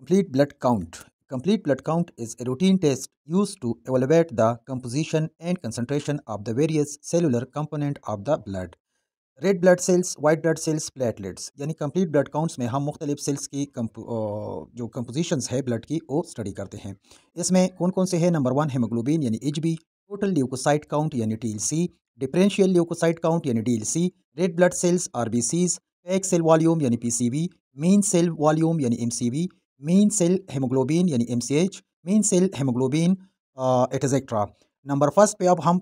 Complete blood count Complete blood count is a routine test use to evaluate the composition and concentration of the various cellular component of the blood red blood cells white blood cells platelets यानी complete blood counts में हम मुख्तलिफ sales की जो composition है blood की वो study करते हैं इसमें कौन कौन से हैं नंबर वन हेमोग्लोबिन यानी H B total leukocyte count यानी T L C differential leukocyte count यानी D L C red blood cells R B Cs pack cell volume यानी P C B mean cell volume यानी M C B mean cell haemoglobin यानी M C H mean cell haemoglobin et cetera number first पे अब हम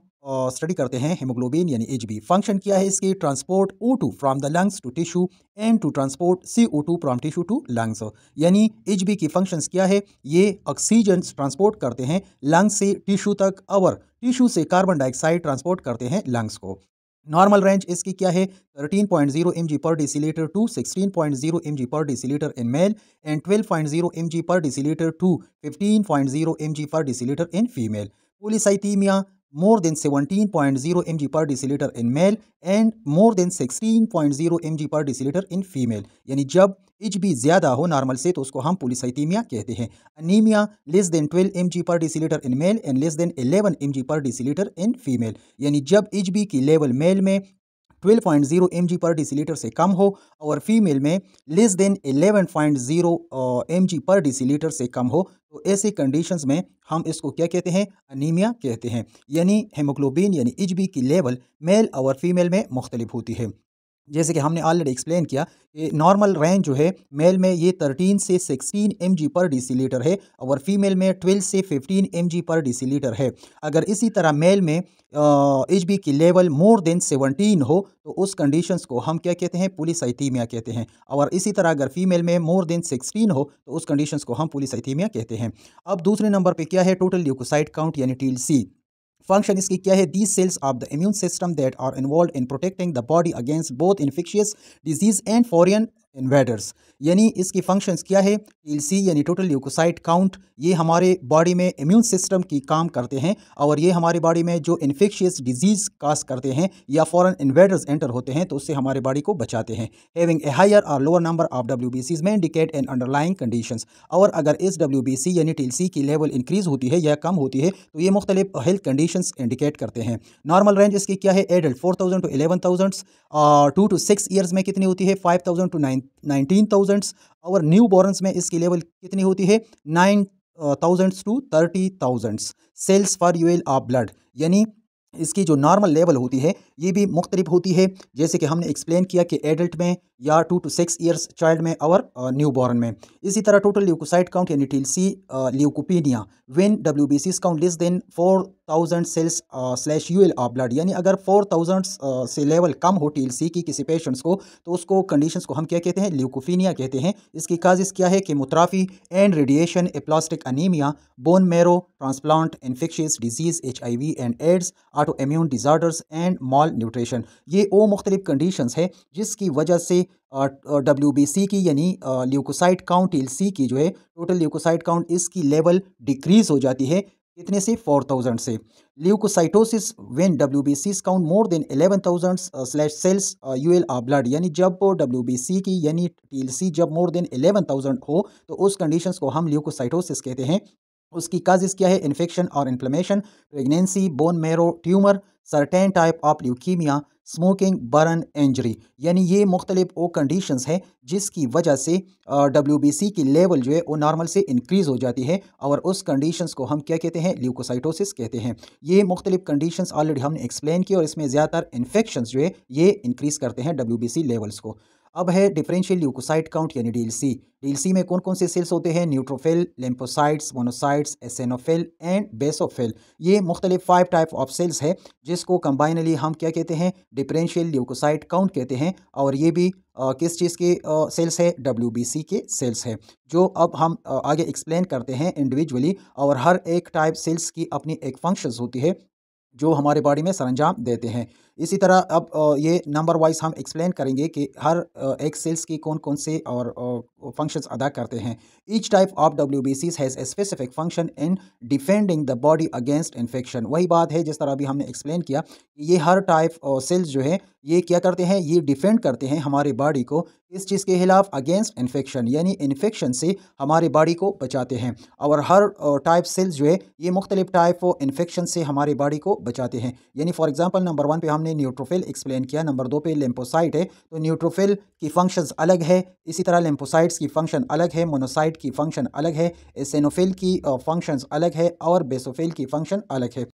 study uh, करते हैं haemoglobin यानी H B function किया है इसके transport O two from the lungs to tissue and to transport C O two from tissue to lungs यानी एच बी की फंक्शंस क्या है ये ऑक्सीजन ट्रांसपोर्ट करते हैं लंग्स से टिश्यू तक और टिश्यू से कार्बन डाइऑक्साइड ट्रांसपोर्ट करते हैं लंग्स को नॉर्मल रेंज इसकी क्या है 13.0 point per decilitre to 16.0 point per decilitre in male and 12.0 point per decilitre to 15.0 point per decilitre in female polycythaemia more than 17.0 mg per deciliter in male and more than 16.0 mg per deciliter in female यानी जब H B ज़्यादा हो normal से तो उसको हम polycythaemia कहते हैं anaemia less than 12 M G per decilitre in male and less than 11 M G per decilitre in female यानी जब एच बी की लेवल मेल में twelve point zero M G per decilitre से कम हो और फीमेल में less than eleven point zero M G per decilitre से कम हो तो ऐसे कंडीशंस में हम इसको क्या कहते हैं अनीमिया कहते हैं यानी हेमोग्लोबिन यानी एच की लेवल मेल और फीमेल में मुख्तलिफ होती है जैसे कि हमने ऑलरेडी एक्सप्लेन किया कि नॉर्मल रेंज जो है मेल में ये 13 से 16 एम पर लीटर है और फीमेल में 12 से 15 एम पर लीटर है अगर इसी तरह मेल में एच बी की लेवल मोर देन 17 हो तो उस कंडीशंस को हम क्या कहते हैं पुलिस आइथीमिया कहते हैं और इसी तरह अगर फीमेल में मोर देन 16 हो तो उस कंडीशंस को हम पुलिस आइथीमिया कहते हैं अब दूसरे नंबर पर क्या है टोटल ल्यूकोसाइट काउंट यानी टील सी function is क्या these cells of the immune system that are involved in protecting the body against both infectious disease and foreign invaders यानी इसकी फंक्शंस क्या है सी यानी टोटल यूकोसाइट काउंट ये हमारे बॉडी में इम्यून सिस्टम की काम करते हैं और ये हमारे बॉडी में जो इन्फेक्शियस डिजीज़ कास करते हैं या फॉरन इन्वेडर्स एंटर होते हैं तो उससे हमारे बॉडी को बचाते हैं हैविंग ए हायर और लोअर नंबर ऑफ डब्ल्यू में इंडिकेट एन अंडरलाइंग कंडीशन और अगर इस डब्ल्यू यानी सी की लेवल इंक्रीज होती है या कम होती है तो ये मुख्तलिफ हेल्थ कंडीशन इंडिकेट करते हैं नॉर्मल रेंज इसकी क्या है adult four thousand to eleven thousand two to six years में कितनी होती है five thousand to nine nineteen thousands और न्यू बोरन्स में इसकी लेवल कितनी होती है nine thousands to thirty thousands cells for UL of blood यानी इसकी जो नॉर्मल लेवल होती है ये भी मुख्तलिफ होती है जैसे कि हमने एक्सप्लेन किया कि एडल्ट में या two to six years child में और न्यू बॉर्न में इसी तरह टोटल ल्यूकोसाइट काउंट यानी T C leukopenia when W B Cs count less than four thousand cells slash U L of blood यानी अगर फोर थाउजेंड uh, से level कम हो टी सी की किसी पेशेंट्स को तो उसको कंडीशन को हम क्या कहते हैं ल्यूकोफीनिया कहते हैं इसकी काजिज क्या है chemotherapy and radiation aplastic anaemia bone marrow transplant infectious disease H I V and AIDS autoimmune disorders and malnutrition ये वो मुख्तलिफ कंडीशन है जिसकी वजह से डब्ल्यू बी सी की यानी ल्यूकोसाइट काउंट एल सी की जो है टोटल ल्यूकोसाइट काउंट इसकी लेवल डिक्रीज हो जाती है कितने से फोर थाउजेंड से leukocytosis when W B Cs count more than eleven thousand slash cells U L uh blood यानी जब डब्ल्यू बी सी की यानी टी एल सी जब मोर देन एलेवन थाउजेंड हो तो उस कंडीशन को हम ल्यूकोसाइटोसिस कहते हैं उसकी काजिस क्या है इन्फेक्शन और inflammation pregnancy bone marrow tumour certain type of leukaemia smoking burn injury यानी ये मुख्तलिफ वो कंडीशंस हैं जिसकी वजह से डब्ल्यू बी सी की लेवल जो है वो नॉर्मल से इंक्रीज़ हो जाती है और उस कंडीशंस को हम क्या कहते हैं ल्यूकोसाइटोसिस कहते हैं ये मुख्तलिफ कंडीशंस ऑलरेडी हमने एक्सप्लेन की और इसमें ज़्यादातर इन्फेक्शन जो है ये इंक्रीज़ करते हैं डब्ल्यू बी सी लेवल्स को अब है डिफरेंशियल ल्यूकोसाइट काउंट यानी डीएलसी डीएलसी में कौन कौन से सेल्स होते हैं neutrophil lymphocytes monocytes eosinophil and basophil ये मुख्तलिफ फाइव टाइप ऑफ सेल्स है जिसको कंबाइनली हम क्या कहते हैं डिफरेंशियल ल्यूकोसाइट काउंट कहते हैं और ये भी आ, किस चीज़ के आ, सेल्स है डब्ल्यू के सेल्स है जो अब हम आ, आगे एक्सप्लेन करते हैं इंडिविजुअली और हर एक टाइप सेल्स की अपनी एक फंक्शन होती है जो हमारे बॉडी में सरंजाम देते हैं इसी तरह अब ये नंबर वाइज हम एक्सप्लेन करेंगे कि हर एक सेल्स की कौन कौन से और फंक्शंस अदा करते हैं each type of W B Cs has specific function in defending the body against infection वही बात है जिस तरह अभी हमने एक्सप्लेन किया ये हर टाइप सेल्स जो है ये क्या करते हैं ये डिफेंड करते हैं हमारे बॉडी को इस चीज़ के खिलाफ अगेंस्ट इन्फेक्शन यानी इन्फेक्शन से हमारे बॉडी को बचाते हैं और हर टाइप सेल्स जो है ये मुख्तलिफ टाइप इन्फेक्शन से हमारे बॉडी को बचाते हैं यानी फॉर एग्जांपल नंबर वन पे हमने हमने न्यूट्रोफिल एक्सप्लेन किया नंबर दो पे लेम्पोसाइट है तो न्यूट्रोफिल की फंक्शंस अलग है इसी तरह लेम्पोसाइट्स की फंक्शन अलग है मोनोसाइट की फंक्शन अलग है एसेनोफिल की फंक्शंस अलग है और बेसोफिल की फंक्शन अलग है